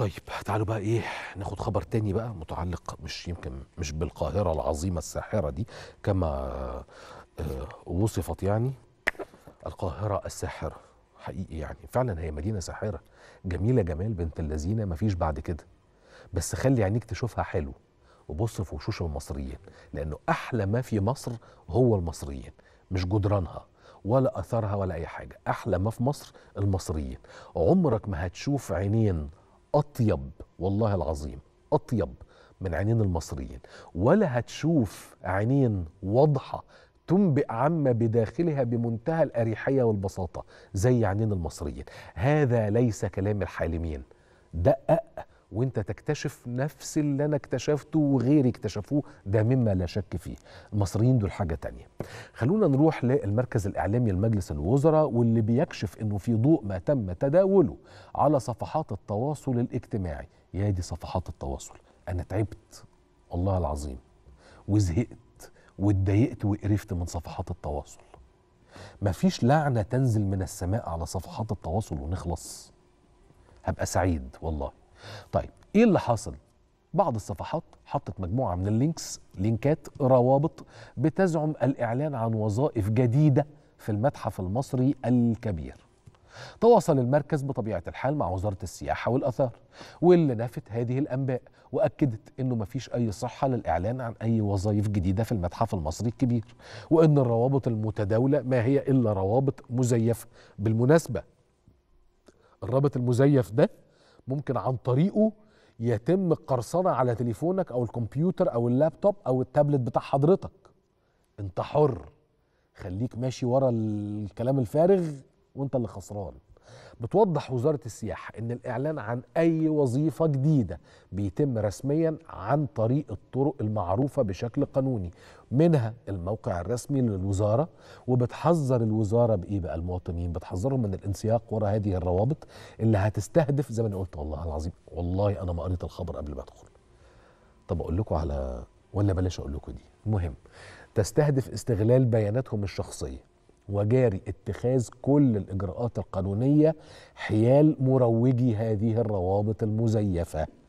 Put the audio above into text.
طيب تعالوا بقى ايه ناخد خبر تاني بقى متعلق مش يمكن مش بالقاهرة العظيمة الساحرة دي كما آه، وصفت يعني القاهرة الساحرة حقيقي يعني فعلا هي مدينة ساحرة جميلة جمال بنت اللذينة مفيش بعد كده بس خلي عينيك تشوفها حلو وبص في وشوش المصريين لأنه أحلى ما في مصر هو المصريين مش جدرانها ولا أثرها ولا أي حاجة أحلى ما في مصر المصريين عمرك ما هتشوف عينين اطيب والله العظيم اطيب من عينين المصريين ولا هتشوف عينين واضحه تنبئ عما بداخلها بمنتهى الاريحيه والبساطه زي عينين المصريين هذا ليس كلام الحالمين دقق وانت تكتشف نفس اللي انا اكتشفته وغيري اكتشفوه ده مما لا شك فيه المصريين دول حاجه تانية خلونا نروح للمركز الاعلامي لمجلس الوزراء واللي بيكشف انه في ضوء ما تم تداوله على صفحات التواصل الاجتماعي يا دي صفحات التواصل انا تعبت والله العظيم وزهقت واتضايقت وقرفت من صفحات التواصل مفيش لعنة تنزل من السماء على صفحات التواصل ونخلص هبقى سعيد والله طيب ايه اللي حصل بعض الصفحات حطت مجموعه من اللينكس لينكات روابط بتزعم الاعلان عن وظائف جديده في المتحف المصري الكبير تواصل المركز بطبيعه الحال مع وزاره السياحه والاثار واللي نفت هذه الانباء واكدت انه ما فيش اي صحه للاعلان عن اي وظائف جديده في المتحف المصري الكبير وان الروابط المتداوله ما هي الا روابط مزيفه بالمناسبه الرابط المزيف ده ممكن عن طريقه يتم القرصنه على تليفونك او الكمبيوتر او اللابتوب او التابلت بتاع حضرتك انت حر خليك ماشي ورا الكلام الفارغ وانت اللي خسران بتوضح وزارة السياحة أن الإعلان عن أي وظيفة جديدة بيتم رسميا عن طريق الطرق المعروفة بشكل قانوني منها الموقع الرسمي للوزارة وبتحذر الوزارة بإيه بقى المواطنين بتحذرهم من الانسياق وراء هذه الروابط اللي هتستهدف زي ما أنا قلت والله العظيم والله أنا ما قريت الخبر قبل ما أدخل طب أقول لكم على ولا بلاش أقول لكم دي المهم تستهدف استغلال بياناتهم الشخصيه وجاري اتخاذ كل الإجراءات القانونية حيال مروجي هذه الروابط المزيفة